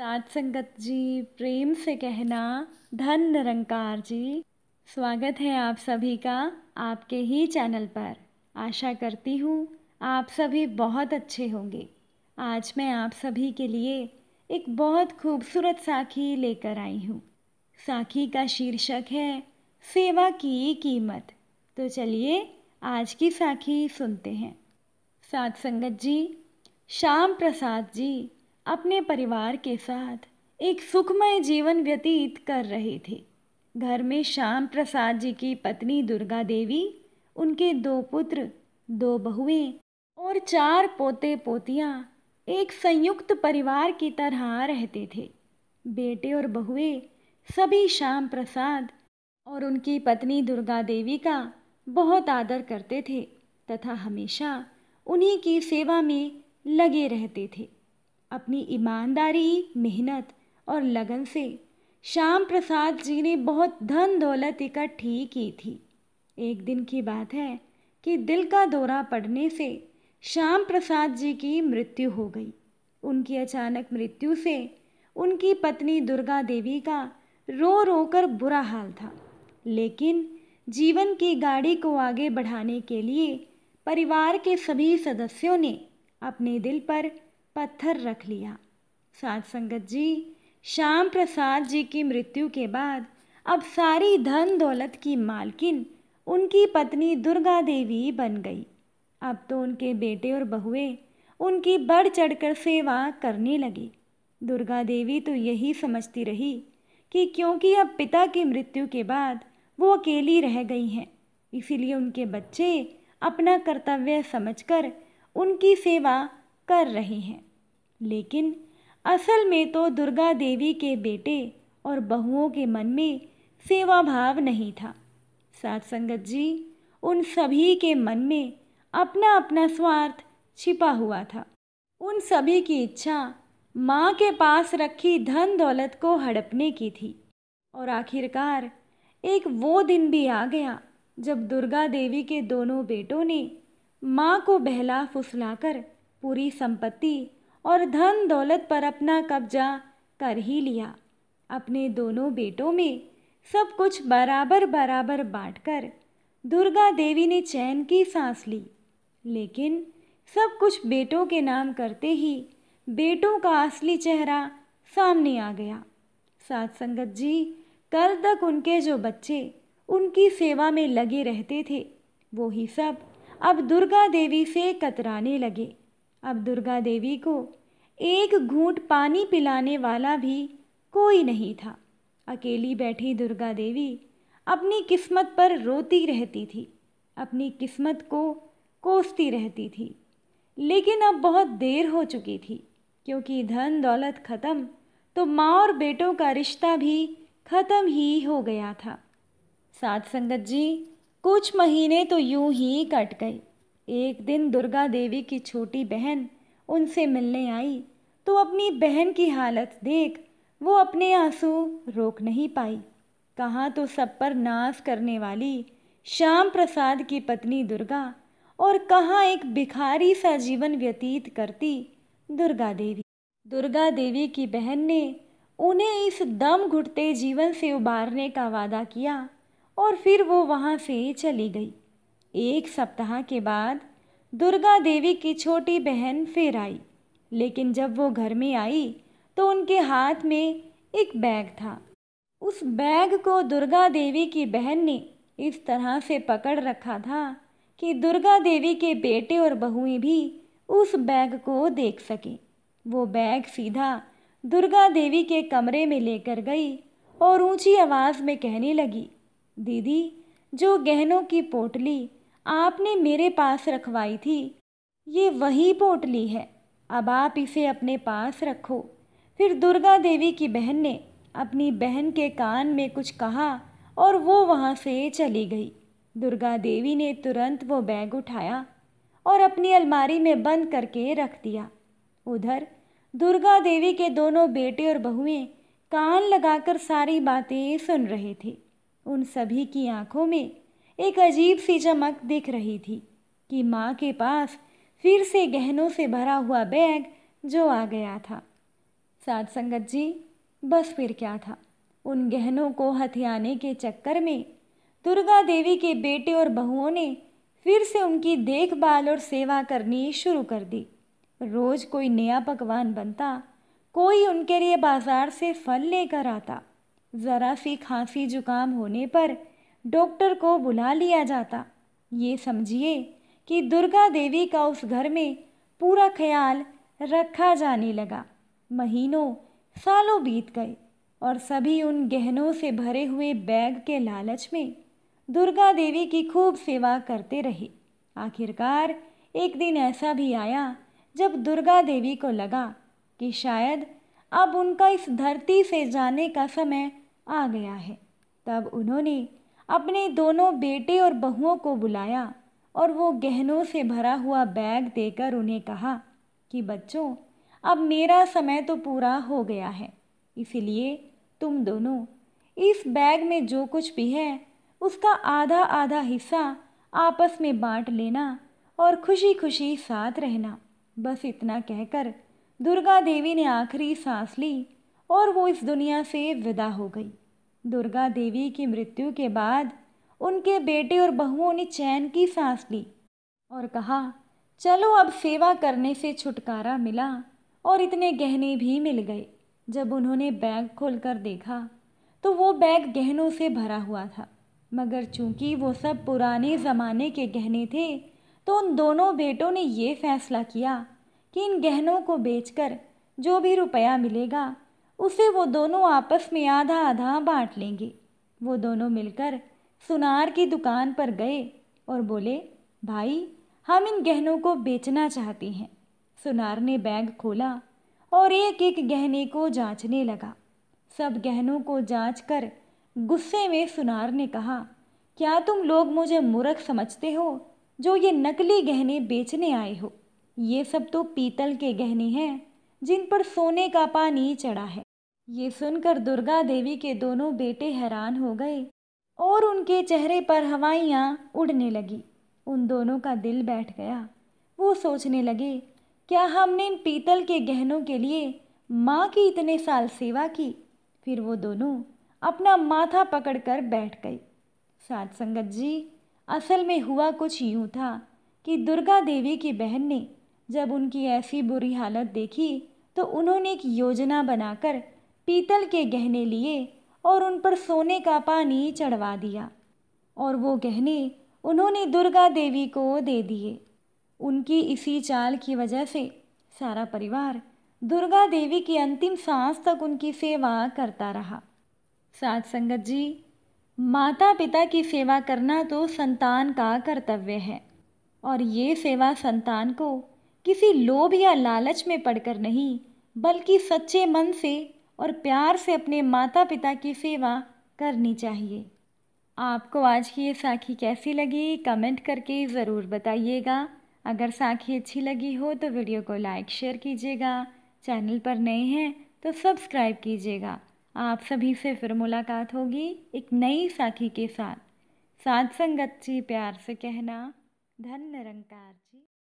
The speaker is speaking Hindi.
सात संगत जी प्रेम से कहना धन निरंकार जी स्वागत है आप सभी का आपके ही चैनल पर आशा करती हूँ आप सभी बहुत अच्छे होंगे आज मैं आप सभी के लिए एक बहुत खूबसूरत साखी लेकर आई हूँ साखी का शीर्षक है सेवा की कीमत तो चलिए आज की साखी सुनते हैं सात संगत जी श्याम प्रसाद जी अपने परिवार के साथ एक सुखमय जीवन व्यतीत कर रहे थे घर में श्याम प्रसाद जी की पत्नी दुर्गा देवी उनके दो पुत्र दो बहुएं और चार पोते पोतियाँ एक संयुक्त परिवार की तरह रहते थे बेटे और बहुएं सभी श्याम प्रसाद और उनकी पत्नी दुर्गा देवी का बहुत आदर करते थे तथा हमेशा उन्हीं की सेवा में लगे रहते थे अपनी ईमानदारी मेहनत और लगन से श्याम प्रसाद जी ने बहुत धन दौलत इकट्ठी की थी एक दिन की बात है कि दिल का दौरा पड़ने से श्याम प्रसाद जी की मृत्यु हो गई उनकी अचानक मृत्यु से उनकी पत्नी दुर्गा देवी का रो रो कर बुरा हाल था लेकिन जीवन की गाड़ी को आगे बढ़ाने के लिए परिवार के सभी सदस्यों ने अपने दिल पर पत्थर रख लिया सात संगत जी श्याम प्रसाद जी की मृत्यु के बाद अब सारी धन दौलत की मालकिन उनकी पत्नी दुर्गा देवी बन गई अब तो उनके बेटे और बहुएं उनकी बढ़ चढ़कर सेवा करने लगे दुर्गा देवी तो यही समझती रही कि क्योंकि अब पिता की मृत्यु के बाद वो अकेली रह गई हैं इसीलिए उनके बच्चे अपना कर्तव्य समझकर उनकी सेवा कर रहे हैं लेकिन असल में तो दुर्गा देवी के बेटे और बहुओं के मन में सेवा भाव नहीं था सात संगत जी उन सभी के मन में अपना अपना स्वार्थ छिपा हुआ था उन सभी की इच्छा माँ के पास रखी धन दौलत को हड़पने की थी और आखिरकार एक वो दिन भी आ गया जब दुर्गा देवी के दोनों बेटों ने माँ को बहला फुसलाकर पूरी संपत्ति और धन दौलत पर अपना कब्जा कर ही लिया अपने दोनों बेटों में सब कुछ बराबर बराबर बांटकर दुर्गा देवी ने चैन की सांस ली लेकिन सब कुछ बेटों के नाम करते ही बेटों का असली चेहरा सामने आ गया सात संगत जी कल तक उनके जो बच्चे उनकी सेवा में लगे रहते थे वो ही सब अब दुर्गा देवी से कतराने लगे अब दुर्गा देवी को एक घूंट पानी पिलाने वाला भी कोई नहीं था अकेली बैठी दुर्गा देवी अपनी किस्मत पर रोती रहती थी अपनी किस्मत को कोसती रहती थी लेकिन अब बहुत देर हो चुकी थी क्योंकि धन दौलत ख़त्म तो माँ और बेटों का रिश्ता भी ख़त्म ही हो गया था साथ संगत जी कुछ महीने तो यूं ही कट गए एक दिन दुर्गा देवी की छोटी बहन उनसे मिलने आई तो अपनी बहन की हालत देख वो अपने आंसू रोक नहीं पाई कहाँ तो सब पर नाश करने वाली श्याम प्रसाद की पत्नी दुर्गा और कहाँ एक भिखारी सा जीवन व्यतीत करती दुर्गा देवी दुर्गा देवी की बहन ने उन्हें इस दम घुटते जीवन से उबारने का वादा किया और फिर वो वहाँ से चली गई एक सप्ताह के बाद दुर्गा देवी की छोटी बहन फिर आई लेकिन जब वो घर में आई तो उनके हाथ में एक बैग था उस बैग को दुर्गा देवी की बहन ने इस तरह से पकड़ रखा था कि दुर्गा देवी के बेटे और बहुएं भी उस बैग को देख सकें वो बैग सीधा दुर्गा देवी के कमरे में लेकर गई और ऊंची आवाज़ में कहने लगी दीदी जो गहनों की पोटली आपने मेरे पास रखवाई थी ये वही पोटली है अब आप इसे अपने पास रखो फिर दुर्गा देवी की बहन ने अपनी बहन के कान में कुछ कहा और वो वहाँ से चली गई दुर्गा देवी ने तुरंत वो बैग उठाया और अपनी अलमारी में बंद करके रख दिया उधर दुर्गा देवी के दोनों बेटे और बहुएं कान लगाकर सारी बातें सुन रहे थे उन सभी की आंखों में एक अजीब सी चमक दिख रही थी कि माँ के पास फिर से गहनों से भरा हुआ बैग जो आ गया था साध संगत जी बस फिर क्या था उन गहनों को हथियाने के चक्कर में दुर्गा देवी के बेटे और बहुओं ने फिर से उनकी देखभाल और सेवा करनी शुरू कर दी रोज कोई नया पकवान बनता कोई उनके लिए बाजार से फल लेकर आता ज़रा सी खांसी जुकाम होने पर डॉक्टर को बुला लिया जाता ये समझिए कि दुर्गा देवी का उस घर में पूरा ख्याल रखा जाने लगा महीनों सालों बीत गए और सभी उन गहनों से भरे हुए बैग के लालच में दुर्गा देवी की खूब सेवा करते रहे आखिरकार एक दिन ऐसा भी आया जब दुर्गा देवी को लगा कि शायद अब उनका इस धरती से जाने का समय आ गया है तब उन्होंने अपने दोनों बेटे और बहुओं को बुलाया और वो गहनों से भरा हुआ बैग देकर उन्हें कहा कि बच्चों अब मेरा समय तो पूरा हो गया है इसलिए तुम दोनों इस बैग में जो कुछ भी है उसका आधा आधा हिस्सा आपस में बांट लेना और खुशी खुशी साथ रहना बस इतना कहकर दुर्गा देवी ने आखिरी सांस ली और वो इस दुनिया से विदा हो गई दुर्गा देवी की मृत्यु के बाद उनके बेटे और बहुओं ने चैन की सांस ली और कहा चलो अब सेवा करने से छुटकारा मिला और इतने गहने भी मिल गए जब उन्होंने बैग खोलकर देखा तो वो बैग गहनों से भरा हुआ था मगर चूंकि वो सब पुराने ज़माने के गहने थे तो उन दोनों बेटों ने ये फैसला किया कि इन गहनों को बेचकर जो भी रुपया मिलेगा उसे वो दोनों आपस में आधा आधा बांट लेंगे वो दोनों मिलकर सुनार की दुकान पर गए और बोले भाई हम इन गहनों को बेचना चाहते हैं सुनार ने बैग खोला और एक एक गहने को जांचने लगा सब गहनों को जांच कर गुस्से में सुनार ने कहा क्या तुम लोग मुझे मूर्ख समझते हो जो ये नकली गहने बेचने आए हो ये सब तो पीतल के गहने हैं जिन पर सोने का पानी चढ़ा है ये सुनकर दुर्गा देवी के दोनों बेटे हैरान हो गए और उनके चेहरे पर हवाइयाँ उड़ने लगी उन दोनों का दिल बैठ गया वो सोचने लगे क्या हमने इन पीतल के गहनों के लिए माँ की इतने साल सेवा की फिर वो दोनों अपना माथा पकड़कर बैठ गई साध संगत जी असल में हुआ कुछ यूं था कि दुर्गा देवी की बहन ने जब उनकी ऐसी बुरी हालत देखी तो उन्होंने एक योजना बनाकर पीतल के गहने लिए और उन पर सोने का पानी चढ़वा दिया और वो गहने उन्होंने दुर्गा देवी को दे दिए उनकी इसी चाल की वजह से सारा परिवार दुर्गा देवी की अंतिम सांस तक उनकी सेवा करता रहा सात संगत जी माता पिता की सेवा करना तो संतान का कर्तव्य है और ये सेवा संतान को किसी लोभ या लालच में पढ़कर नहीं बल्कि सच्चे मन से और प्यार से अपने माता पिता की सेवा करनी चाहिए आपको आज की ये साखी कैसी लगी कमेंट करके ज़रूर बताइएगा अगर साखी अच्छी लगी हो तो वीडियो को लाइक शेयर कीजिएगा चैनल पर नए हैं तो सब्सक्राइब कीजिएगा आप सभी से फिर मुलाकात होगी एक नई साखी के साथ सात संगत जी प्यार से कहना धन निरंकार जी